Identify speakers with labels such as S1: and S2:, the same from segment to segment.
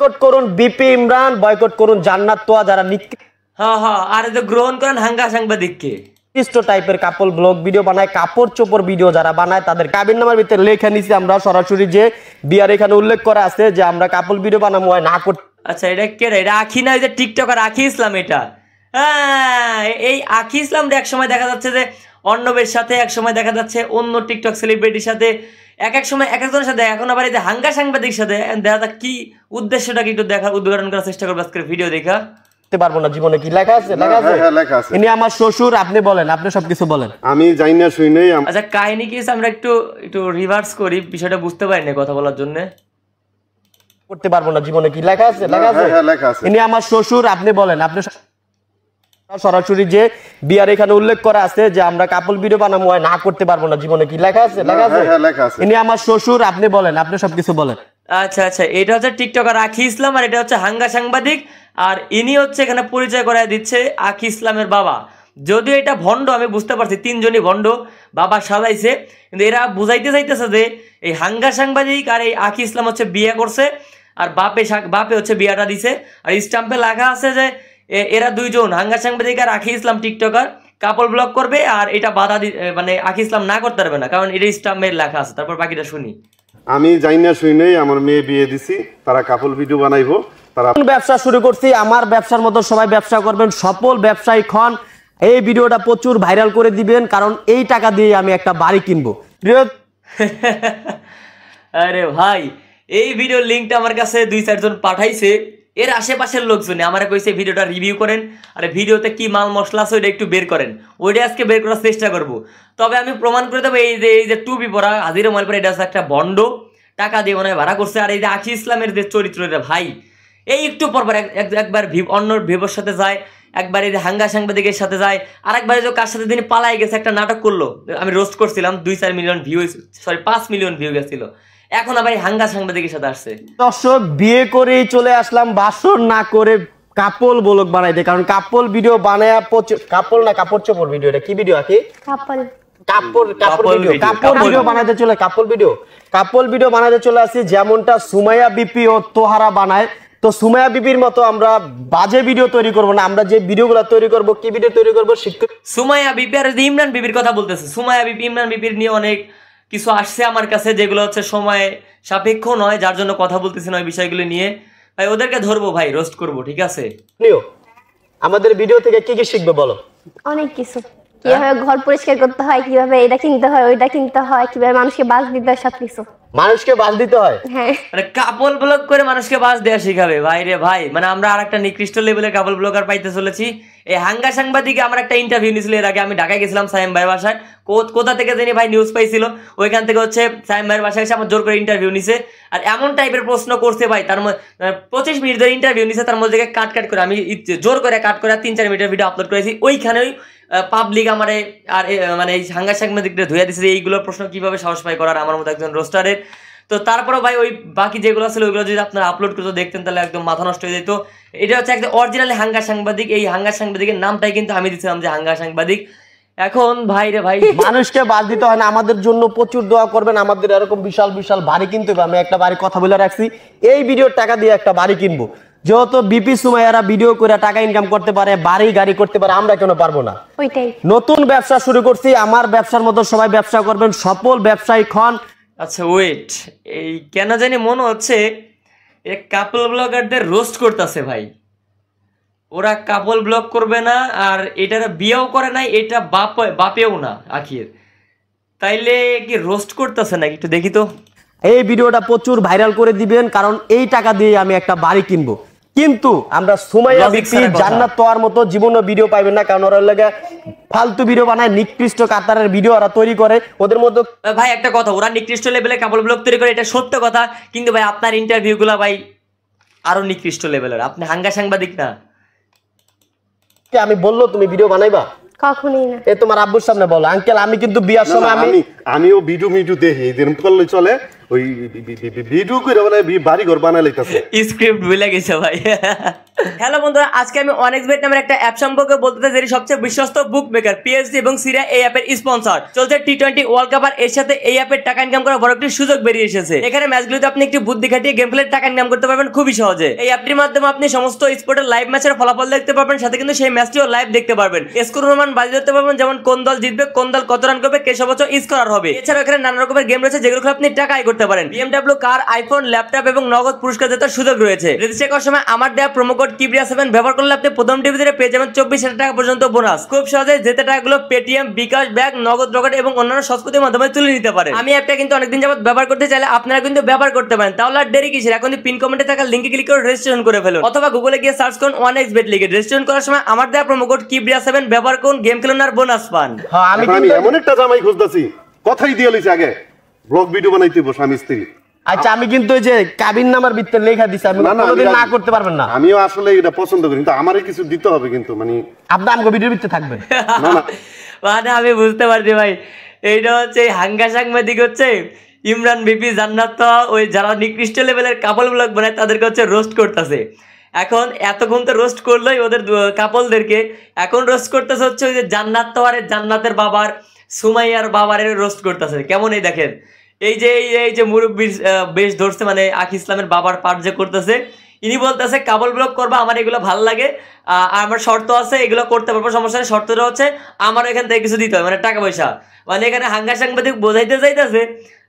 S1: boycott করুন BP Imran boycott করুন
S2: হ্যাঁ হ্যাঁ আর গ্রহণ করেন হাঙ্গা সাংবাদিককে
S1: টাইপের কাপল ব্লগ ভিডিও বানায় কাপড় চোপড় ভিডিও যারা বানায় তাদের কাবিন ভিতরে লেখা নিছি আমরা সরাসরি যে বিয়ার এখানে উল্লেখ করা আছে যে আমরা কাপল ভিডিও
S2: বানাবো হয় না করতে আচ্ছা এটা কে রে এটা আখি না যে টিকটক আর আখি ইসলাম এটা হ্যাঁ এই আখি ইসলামটা একসময় দেখা যাচ্ছে যে অর্ণবের সাথে একসময় দেখা যাচ্ছে অন্য টিকটক সেলিব্রিটির সাথে এক এক সময় এক একজনের সাথে এখন আবার এই যে হাঙ্গা সাংবাদিক সাথে দেখা যাক কি উদ্দেশ্যটাকে একটু দেখা উদ্ঘাটন করার চেষ্টা করবো আজকের ভিডিও দেখা হ্যাঁ, হ্যাঁ,
S3: শ্বশুর আপনি বলেন আপনি সবকিছু বলেন আমি শুই
S2: আচ্ছা কাহিনী কি আমরা একটু একটু রিভার্স করি বিষয়টা বুঝতে কথা বলার পারবো না জীবনে
S1: হ্যাঁ, ইনি আমার শ্বশুর আপনি বলেন আপনি সরাসরি যে বিয়ার এখানে উল্লেখ করা আছে যে আমরা কাপল ভিডিও বানাবো না করতে পারবো না জীবনে কি লেখা আছে হ্যাঁ, লেখা আছে ইনি আমার শ্বশুর আপনি বলেন আপনি সবকিছু বলেন
S2: আচ্ছা আচ্ছা এটা হচ্ছে টিকটকার আখি ইসলাম আর এটা হচ্ছে হাঙ্গা সাংবাদিক আর ইনি হচ্ছে এখানে পরিচয় করায় দিচ্ছে আখি ইসলামের বাবা যদি এটা ভণ্ড আমি বুঝতে পারছি তিনজনই ভণ্ড বাবা সাজাইছে কিন্তু এরা বুঝাইতে চাইতেছে যে এই হাঙ্গা সাংবাদিক আর এই আখি ইসলাম হচ্ছে বিয়ে করছে আর বাপে বাপে হচ্ছে বিয়াটা দিছে আর স্টাম্পে লেখা আছে যে এরা দুইজন হাঙ্গার সাংবাদিক আর আখি ইসলাম টিকটকার কাপড় ব্লক করবে আর এটা বাধা মানে আখি ইসলাম না করতে পারবে না কারণ এটা ইসলামের লেখা আছে তারপর বাকিটা শুনি
S3: আমি জানি না শুনি নেই আমার মেয়ে বিয়ে দিছি তারা কাপল ভিডিও বানাইবো তারা ব্যবসা শুরু করছি আমার ব্যবসার মতো সবাই ব্যবসা করবেন সফল ব্যবসায়ী
S1: খন এই ভিডিওটা প্রচুর ভাইরাল করে দিবেন কারণ এই টাকা দিয়ে আমি একটা বাড়ি কিনবো
S2: আরে ভাই এই ভিডিওর লিঙ্কটা আমার কাছে দুই চারজন পাঠাইছে এর আশেপাশের লোকজনে আমার কইছে ভিডিওটা রিভিউ করেন আর ভিডিওতে কি মাল মশলা আছে ওইটা একটু বের করেন ওইটা আজকে বের করার চেষ্টা করব তবে আমি প্রমাণ করে দেবো এই যে এই যে টুপি পরা হাজির মাল পরে এটা একটা বন্ড টাকা দিয়ে মনে ভাড়া করছে আর এই যে আখি ইসলামের যে এটা ভাই এই একটু পর একবার অন্য ভিভোর সাথে যায় একবার এই যে হাঙ্গা সাংবাদিকের সাথে যায় আর একবার যে কার সাথে তিনি পালাই গেছে একটা নাটক করলো আমি রোস্ট করছিলাম দুই চার মিলিয়ন ভিউ সরি পাঁচ মিলিয়ন ভিউ গেছিলো এখন আবার হাঙ্গা সাংবাদিকের সাথে আসছে
S1: দর্শক বিয়ে করেই চলে আসলাম বাসর না করে কাপল বলক বানাইতে কারণ কাপল ভিডিও বানায়া কাপল না কাপড় চোপড় ভিডিও এটা কি ভিডিও আছে কাপল যেমনটা সুমাইয়া তোহারা বানায় তো সুমায়া মতো আমরা বাজে ভিডিও তৈরি না আমরা যে তৈরি কি ভিডিও
S2: তৈরি শিক্ষক সুমায়া বিপি আর ইমরান বিপির কথা বলতেছে সুমায়া বিপি ইমরান বিপির নিয়ে অনেক কিছু আসছে আমার কাছে যেগুলো হচ্ছে সময়ে সাপেক্ষ নয় যার জন্য কথা বলতেছি না ওই বিষয়গুলো নিয়ে ভাই ওদেরকে ধরবো ভাই রোস্ট করব ঠিক আছে আমাদের ভিডিও থেকে কি কি শিখবে বলো অনেক কিছু কিভাবে
S1: ঘর পরিষ্কার করতে হয় কিভাবে এটা কিনতে হয় ওইটা কিনতে হয় কিভাবে মানুষকে বাস দিতে হয় সবকিছু
S2: মানুষকে বাস দিতে হয় মানে কাপল ব্লগ করে মানুষকে বাস দেওয়া শিখাবে ভাই রে ভাই মানে আমরা আর একটা নিকৃষ্ট লেভেলের কাপল ব্লগার পাইতে চলেছি এই হাঙ্গা সাংবাদিকে আমার একটা ইন্টারভিউ নিয়েছিল এর আগে আমি ঢাকায় গেছিলাম সাইম ভাই বাসায় কোথা থেকে যিনি ভাই নিউজ পাইছিল ওইখান থেকে হচ্ছে সাইম ভাইয়ের বাসায় এসে আমার জোর করে ইন্টারভিউ নিছে আর এমন টাইপের প্রশ্ন করছে ভাই তার মধ্যে পঁচিশ মিনিট ধরে ইন্টারভিউ নিছে তার মধ্যে কাট কাট করে আমি জোর করে কাট করে তিন চার মিনিটের ভিডিও আপলোড করেছি ওইখানে পাবলিক আমারে আর মানে এই সাংঘা সাংবাদিকটা ধুয়ে দিছে এইগুলো প্রশ্ন কীভাবে সাহস পাই করার আমার মতো একজন রোস্টারের তো তারপরে ভাই ওই বাকি যেগুলো ছিল ওইগুলো যদি আপনারা আপলোড করতে দেখতেন তাহলে একদম মাথা নষ্ট হয়ে যেত এটা হচ্ছে একদম অরিজিনালি হাঙ্গা সাংবাদিক এই হাঙ্গা সাংবাদিকের নামটাই কিন্তু আমি দিচ্ছিলাম যে হাঙ্গা সাংবাদিক এখন ভাই রে ভাই
S1: মানুষকে বাদ দিতে হয় না আমাদের জন্য প্রচুর দোয়া করবেন আমাদের এরকম বিশাল বিশাল বাড়ি কিনতে হবে আমি একটা বাড়ি কথা বলে রাখছি এই ভিডিওর টাকা দিয়ে একটা বাড়ি কিনবো যেহেতু বিপি সুমাইয়ারা ভিডিও করে টাকা ইনকাম করতে পারে বাড়ি গাড়ি করতে পারে আমরা কেন পারবো না নতুন ব্যবসা শুরু করছি আমার ব্যবসার মতো সবাই ব্যবসা করবেন সফল ব্যবসায়ী
S2: খন আচ্ছা ওয়েট এই কেন জানি মনে হচ্ছে এক কাপল ব্লগারদের রোস্ট করতেছে ভাই ওরা কাপল ব্লগ করবে না আর এটা বিয়েও করে না এটা বাপ বাপেও না আখির তাইলে কি রোস্ট করতেছে নাকি একটু দেখি তো
S1: এই ভিডিওটা প্রচুর ভাইরাল করে দিবেন কারণ এই টাকা দিয়ে আমি একটা বাড়ি কিনবো কিন্তু আমরা সুমাইয়া বিপি জান্নাত তোয়ার মতো জীবনও ভিডিও পাইবেন না কারণ ওরা লাগে ফালতু ভিডিও বানায় নিকৃষ্ট কাতারের ভিডিও ওরা তৈরি করে ওদের মতো
S2: ভাই একটা কথা ওরা নিকৃষ্ট লেভেলে কেবল ব্লগ তৈরি করে এটা সত্য কথা কিন্তু ভাই আপনার ইন্টারভিউগুলো ভাই আরো নিকৃষ্ট লেভেলের আপনি হাঙ্গা সাংবাদিক না
S1: আমি বললো তুমি ভিডিও বানাইবা কখনোই না এ তোমার আব্বুর সামনে বলো আঙ্কেল আমি কিন্তু বিয়ার সময়
S2: আমি আমিও ভিডিও
S3: মিডিও দেখি এদের করলে চলে ওই ভিডিও করে মানে বাড়ি ঘর বানাই লাইতাছে
S2: স্ক্রিপ্ট ভুলে গেছে ভাই হ্যালো বন্ধুরা আজকে আমি বেট নামের একটা অ্যাপ সম্পর্কে বলতে যেটি সবচেয়ে বিশ্বস্ত বুক মেকার এবং সিরিয়া এই অ্যাপের স্পন্সর চলছে টি টোয়েন্টি ওয়ার্ল্ড কাপ আর এর সাথে এই অ্যাপের টাকা ইনকাম করার বড় একটি সুযোগ বেরিয়ে এসেছে এখানে ম্যাচগুলিতে আপনি একটি বুদ্ধি খাটিয়ে গেম টাকা ইনকাম করতে পারবেন খুবই সহজে এই অ্যাপটির মাধ্যমে আপনি সমস্ত স্পোর্টের লাইভ ম্যাচের ফলাফল দেখতে পারবেন সাথে কিন্তু সেই ম্যাচটিও লাইভ দেখতে পারবেন স্কোর অনুমান বাজি ধরতে পারবেন যেমন কোন দল জিতবে কোন দল কত রান করবে কে সর্বোচ্চ স্কোর হবে এছাড়া এখানে নানা রকমের গেম রয়েছে যেগুলো আপনি টাকা আয় করতে পারেন বিএমডাব্লিউ কার আইফোন ল্যাপটপ এবং নগদ পুরস্কার জেতার সুযোগ রয়েছে রেজিস্টার করার সময় আমার দেওয়া প্রোমো কোড কিবরিয়া সেভেন ব্যবহার করলে আপনি প্রথম ডিভিজিটে পেয়ে যাবেন চব্বিশ হাজার টাকা পর্যন্ত বোনাস খুব সহজে যেতে টাকাগুলো পেটিএম বিকাশ ব্যাগ নগদ রকেট এবং অন্যান্য সংস্কৃতির মাধ্যমে তুলে নিতে পারে আমি অ্যাপটা কিন্তু অনেকদিন যাবত ব্যবহার করতে চাইলে আপনারা কিন্তু ব্যবহার করতে পারেন তাহলে আর দেরি কিসের এখন পিন কমেন্টে থাকা লিঙ্কে ক্লিক করে রেজিস্ট্রেশন করে ফেলুন অথবা গুগলে গিয়ে সার্চ করুন ওয়ান এক্স লিখে রেজিস্ট্রেশন করার সময় আমার দেওয়া প্রোমো কোড কিবরিয়া সেভেন ব্যবহার করুন গেম খেলুন আর বোনাস পান
S3: হ্যাঁ, আমি এমন একটা জামাই খুঁজতেছি কথাই দিয়ে লইছি আগে ব্লগ ভিডিও বানাইতে বস আমি স্ত্রী আচ্ছা আমি কিন্তু ওই যে কাবিন নামার ভিতরে লেখা দিছি আমি কোনোদিন না করতে পারবেন না আমিও আসলে এটা পছন্দ করি কিন্তু আমারে কিছু দিতে হবে কিন্তু মানে আপনি আমগো ভিডিওর ভিতরে থাকবেন
S2: না না মানে আমি বুঝতে পারছি ভাই এইটা হচ্ছে হাঙ্গা সাংবাদিক হচ্ছে ইমরান বিপি জান্নাত তো ওই যারা নিকৃষ্ট লেভেলের কাপল ব্লগ বানায় তাদেরকে হচ্ছে রোস্ট করতেছে এখন এতক্ষণ তো রোস্ট করলোই ওদের কাপলদেরকে এখন রোস্ট করতেছে হচ্ছে ওই যে জান্নাত তো আর জান্নাতের বাবার সুমাইয়ার বাবার রোস্ট করতেছে কেমন এই দেখেন এই যে এই যে মুরব্বীর বেশ ধরছে মানে আখ ইসলামের বাবার পার্ট যে করতেছে ইনি বলতেছে কাবল ব্লক করবা আমার এগুলো ভাল লাগে আমার শর্ত আছে এগুলো করতে পারবো সমস্যা নেই শর্তটা হচ্ছে আমার এখান থেকে কিছু দিতে হবে মানে টাকা পয়সা মানে এখানে হাঙ্গা সাংবাদিক বোঝাইতে চাইতেছে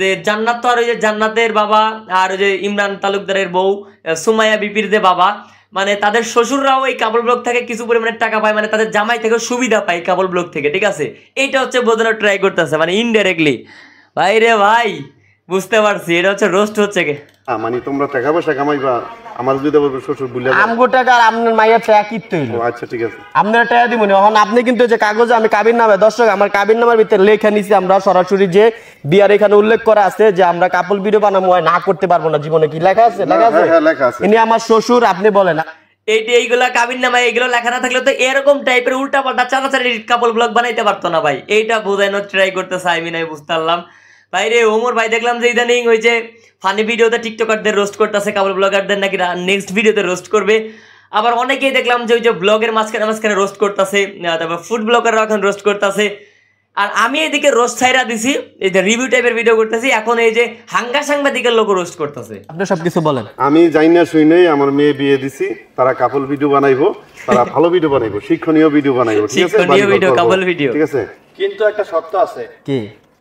S2: যে জান্নাত তো আর ওই যে জান্নাতের বাবা আর ওই যে ইমরান তালুকদারের বউ সুমায়া বিপির যে বাবা মানে তাদের শ্বশুররাও এই কাবল ব্লক থেকে কিছু পরিমাণে টাকা পায় মানে তাদের জামাই থেকে সুবিধা পায় কাবল ব্লক থেকে ঠিক আছে এইটা হচ্ছে বোঝানোর ট্রাই করতেছে মানে ইনডাইরেক্টলি ভাই রে ভাই বুঝতে পারছি এটা হচ্ছে রোস্ট হচ্ছে কে
S3: মানে তোমরা টাকা পয়সা কামাইবা আমার যদি বলবো শ্বশুর বুঝলে আমগো টাকা আর আপনার মাইয়া টাকা কিনতে হইল আচ্ছা ঠিক আছে আপনার টাকা দিব এখন
S1: আপনি কিন্তু যে কাগজে আমি কাবির নামে দর্শক আমার কাবির নামের ভিতরে লেখা নিছি আমরা সরাসরি যে বিয়ার এখানে উল্লেখ করা আছে যে আমরা কাপল ভিডিও বানাবো হয় না করতে পারবো না জীবনে কি লেখা আছে লেখা আছে হ্যাঁ, হ্যাঁ লেখা আছে ইনি আমার শ্বশুর আপনি বলেন না
S2: এইটি এইগুলা কাবিন নামে এইগুলো লেখা না থাকলে তো এরকম টাইপের উল্টা পাল্টা চাচাচারি কাপল ব্লগ বানাইতে পারতো না ভাই এইটা বোঝানোর ট্রাই করতে চাইমি নাই বুঝতে পারলাম বাইরে ওমর ভাই দেখলাম যে ইদানিং ওই যে ফানি ভিডিওতে টিকটকারদের রোস্ট করতেছে কাবুল ব্লগারদের নাকি নেক্সট ভিডিওতে রোস্ট করবে আবার অনেকেই দেখলাম যে ওই যে ব্লগের মাঝখানে মাঝখানে রোস্ট করতেছে তারপর ফুড ব্লগাররাও এখন রোস্ট করতেছে আর আমি এদিকে রোস্ট ছাইরা দিছি এই যে রিভিউ টাইপের ভিডিও করতেছি এখন এই যে হাঙ্গা সাংবাদিকের লোক রোস্ট করতেছে
S3: আপনি সব কিছু বলেন আমি জানি না শুই নাই আমার মেয়ে বিয়ে দিছি তারা কাপল ভিডিও বানাইবো তারা ভালো ভিডিও বানাইবো শিক্ষণীয় ভিডিও বানাইবো ঠিক আছে শিক্ষণীয় ভিডিও কাপল ভিডিও ঠিক আছে কিন্তু একটা শর্ত আছে কি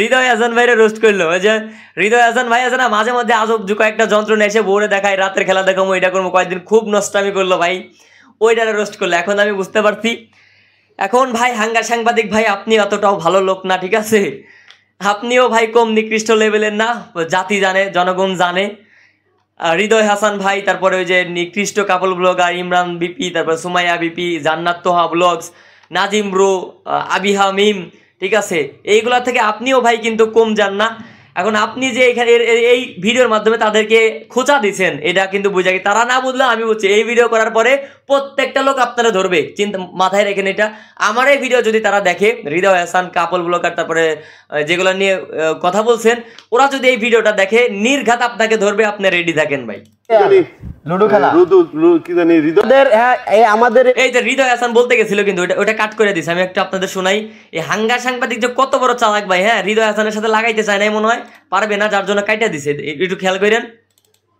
S2: হৃদয় হাসান ভাইরে রোস্ট করলো যে হৃদয় হাসান ভাই আছে না মাঝে মধ্যে আজব দু কয়েকটা যন্ত্র নিয়ে এসে বোরে দেখায় রাতের খেলা দেখাবো এটা করবো কয়েকদিন খুব নষ্ট আমি করলো ভাই ওইটারে রোস্ট করলো এখন আমি বুঝতে পারছি এখন ভাই হাঙ্গা সাংবাদিক ভাই আপনি অতটাও ভালো লোক না ঠিক আছে আপনিও ভাই কম নিকৃষ্ট লেভেলের না জাতি জানে জনগণ জানে হৃদয় হাসান ভাই তারপরে ওই যে নিকৃষ্ট কাপল ব্লগার ইমরান বিপি তারপর সুমাইয়া বিপি জান্নাত তোহা ব্লগস নাজিম রো আবিহা মিম ঠিক আছে এইগুলা থেকে আপনিও ভাই কিন্তু কম যান না এখন আপনি যে এখানে এই ভিডিওর মাধ্যমে তাদেরকে খোঁচা দিচ্ছেন এটা কিন্তু বুঝা তারা না বুঝলে আমি বলছি এই ভিডিও করার পরে প্রত্যেকটা লোক আপনারা ধরবে চিন্তা মাথায় রেখে এটা আমার এই ভিডিও যদি তারা দেখে হৃদয় হাসান কাপল ব্লকার তারপরে যেগুলো নিয়ে কথা বলছেন ওরা যদি এই ভিডিওটা দেখে নির্ঘাত আপনাকে ধরবে আপনি রেডি থাকেন ভাই
S3: হ্যাঁ, আমাদের
S2: এই যে হৃদয় হাসান বলতে গেছিল কিন্তু করে আমি শোনাই এই সাংবাদিক যে কত বড় চালাক ভাই হ্যাঁ হৃদয় হাসানের সাথে লাগাইতে মনে হয় পারবে না যার জন্য একটু খেয়াল করেন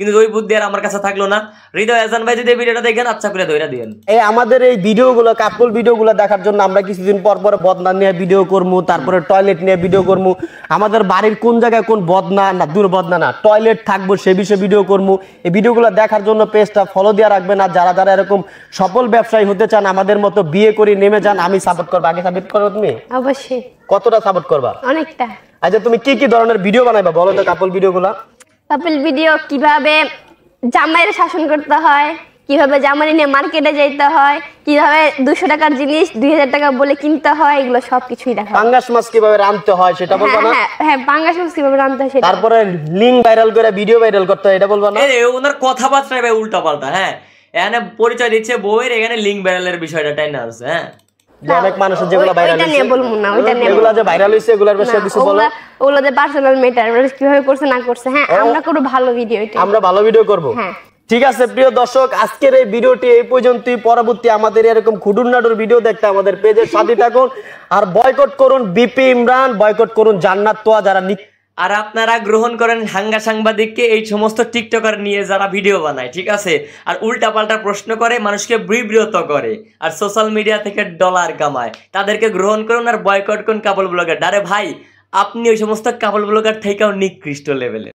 S2: কিন্তু ওই বুদ্ধি আর আমার কাছে থাকলো না হৃদয় আজান ভাই যদি ভিডিওটা দেখেন আচ্ছা করে ধরে দিয়েন
S1: এই আমাদের এই ভিডিওগুলো কাপল ভিডিওগুলো দেখার জন্য আমরা কিছুদিন পর পর বদনা নিয়ে ভিডিও করবো তারপরে টয়লেট নিয়ে ভিডিও করবো আমাদের বাড়ির কোন জায়গায় কোন বদনা না দূর বদনা না টয়লেট থাকবো সে বিষয়ে ভিডিও করবো এই ভিডিওগুলো দেখার জন্য পেজটা ফলো দিয়ে রাখবেন আর যারা যারা এরকম সফল ব্যবসায়ী হতে চান আমাদের মতো বিয়ে করে নেমে যান আমি সাপোর্ট করবো আগে সাপোর্ট করবো তুমি অবশ্যই কতটা সাপোর্ট করবা অনেকটা আচ্ছা তুমি কি কি ধরনের ভিডিও বানাইবা বলো তো কাপল ভিডিওগুলো কাপিল ভিডিও কিভাবে জামাইয়ের শাসন করতে হয় কিভাবে জামাই নিয়ে মার্কেটে যাইতে হয় কিভাবে দুশো টাকার জিনিস দুই হাজার টাকা বলে কিনতে হয় এগুলো সবকিছুই দেখা পাঙ্গাস মাছ কিভাবে রাঁধতে হয় সেটা হ্যাঁ, বলবো না হ্যাঁ, হ্যাঁ পাঙ্গাস মাছ কিভাবে রাঁধতে হয় সেটা তারপরে লিংক ভাইরাল করে ভিডিও ভাইরাল করতে হয় এটা বলবো
S2: না এই ওনার কথাবার্তা ভাই উল্টা পাল্টা হ্যাঁ এখানে পরিচয় দিচ্ছে বউয়ের এখানে লিংক ভাইরালের বিষয়টা টাইনা আছে হ্যাঁ অনেক যেগুলো ভাইরাল হইছে এটা বলবো না নিয়ে যে ভাইরাল হইছে বিষয়ে কিছু বলো
S1: যে পার্সোনাল ম্যাটার কিভাবে করছে না করছে হ্যাঁ, হ্যাঁ আমরা করব ভালো ভিডিও এটা আমরা ভালো ভিডিও করব হ্যাঁ ঠিক আছে প্রিয় দর্শক আজকের এই ভিডিওটি এই পর্যন্তই পরবর্তী আমাদের এরকম নাডুর ভিডিও দেখতে আমাদের পেজে সাথে থাকুন আর বয়কট করুন বিপি ইমরান বয়কট করুন জান্নাত তোয়া যারা
S2: আর আপনারা গ্রহণ করেন হাঙ্গা সাংবাদিককে এই সমস্ত টিকটকার নিয়ে যারা ভিডিও বানায় ঠিক আছে আর উল্টাপাল্টা প্রশ্ন করে মানুষকে বিব্রত করে আর সোশ্যাল মিডিয়া থেকে ডলার কামায় তাদেরকে গ্রহণ করুন আর বয়কট করুন কাপল ব্লগার ডারে ভাই আপনি ওই সমস্ত কাপল ব্লগার থেকেও নিকৃষ্ট লেভেলে